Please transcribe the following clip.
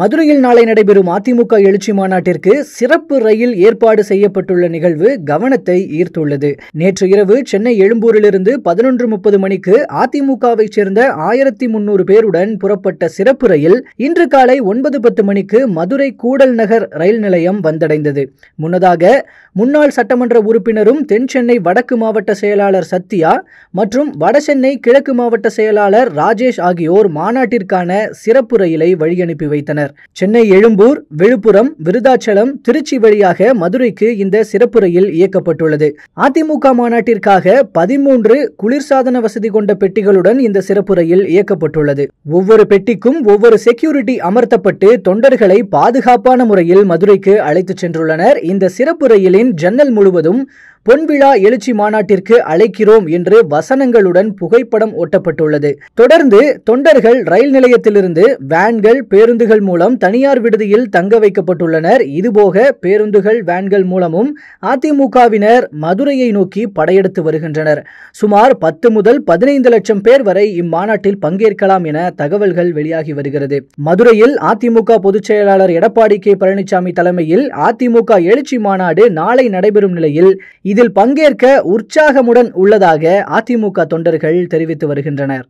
மதுரையில் நாளை நடைபெறும் அதிமுக எழுச்சி மாநாட்டிற்கு சிறப்பு ரயில் ஏற்பாடு செய்யப்பட்டுள்ள நிகழ்வு கவனத்தை ஈர்த்துள்ளது நேற்று இரவு சென்னை எழும்பூரிலிருந்து பதினொன்று முப்பது மணிக்கு அதிமுகவைச் சேர்ந்த ஆயிரத்தி முன்னூறு பேருடன் புறப்பட்ட சிறப்பு ரயில் இன்று காலை ஒன்பது பத்து மணிக்கு மதுரை கூடல் நகர் ரயில் நிலையம் வந்தடைந்தது முன்னதாக முன்னாள் சட்டமன்ற உறுப்பினரும் தென் சென்னை வடக்கு மாவட்ட செயலாளர் சத்யா மற்றும் வடசென்னை கிழக்கு மாவட்ட செயலாளர் ராஜேஷ் ஆகியோர் மாநாட்டிற்கான சிறப்பு ரயிலை வழியனுப்பி வைத்தனர் செல்கின்றனர் சென்னை எழும்பூர் விழுப்புரம் விருதாச்சலம் திருச்சி வழியாக மதுரைக்கு இந்த சிறப்பு ரயில் இயக்கப்பட்டுள்ளது அதிமுக மாநாட்டிற்காக பதிமூன்று குளிர்சாதன வசதி கொண்ட பெட்டிகளுடன் இந்த சிறப்பு ரயில் இயக்கப்பட்டுள்ளது ஒவ்வொரு பெட்டிக்கும் ஒவ்வொரு செக்யூரிட்டி அமர்த்தப்பட்டு தொண்டர்களை பாதுகாப்பான முறையில் மதுரைக்கு அழைத்துச் சென்றுள்ளனர் இந்த சிறப்பு ரயிலின் ஜன்னல் முழுவதும் பொன்விழா எழுச்சி மாநாட்டிற்கு அழைக்கிறோம் என்று வசனங்களுடன் புகைப்படம் ஒட்டப்பட்டுள்ளது தொடர்ந்து தொண்டர்கள் ரயில் நிலையத்திலிருந்து வேன்கள் பேருந்துகள் மூலம் தனியார் விடுதியில் தங்க வைக்கப்பட்டுள்ளனர் இதுபோக பேருந்துகள் வேன்கள் மூலமும் அதிமுகவினர் மதுரையை நோக்கி படையெடுத்து வருகின்றனர் சுமார் பத்து முதல் பதினைந்து லட்சம் பேர் வரை இம்மாநாட்டில் பங்கேற்கலாம் என தகவல்கள் வெளியாகி வருகிறது மதுரையில் அதிமுக பொதுச் செயலாளர் எடப்பாடி கே பழனிசாமி தலைமையில் அதிமுக எழுச்சி மாநாடு நாளை நடைபெறும் நிலையில் இதில் பங்கேற்க உற்சாகமுடன் உள்ளதாக அதிமுக தொண்டர்கள் தெரிவித்து வருகின்றனர்